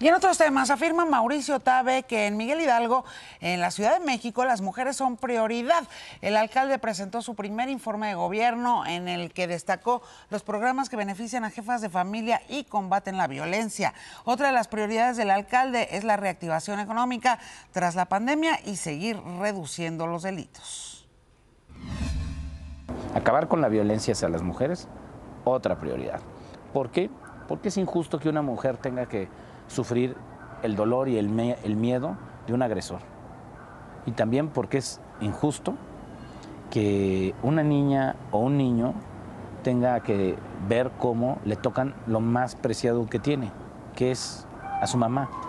Y en otros temas, afirma Mauricio Tabe que en Miguel Hidalgo, en la Ciudad de México, las mujeres son prioridad. El alcalde presentó su primer informe de gobierno en el que destacó los programas que benefician a jefas de familia y combaten la violencia. Otra de las prioridades del alcalde es la reactivación económica tras la pandemia y seguir reduciendo los delitos. Acabar con la violencia hacia las mujeres, otra prioridad. ¿Por qué? Porque es injusto que una mujer tenga que sufrir el dolor y el, miedo de un agresor. Y también porque es injusto que una niña o un niño tenga que ver cómo le tocan lo más preciado que tiene, que es a su mamá.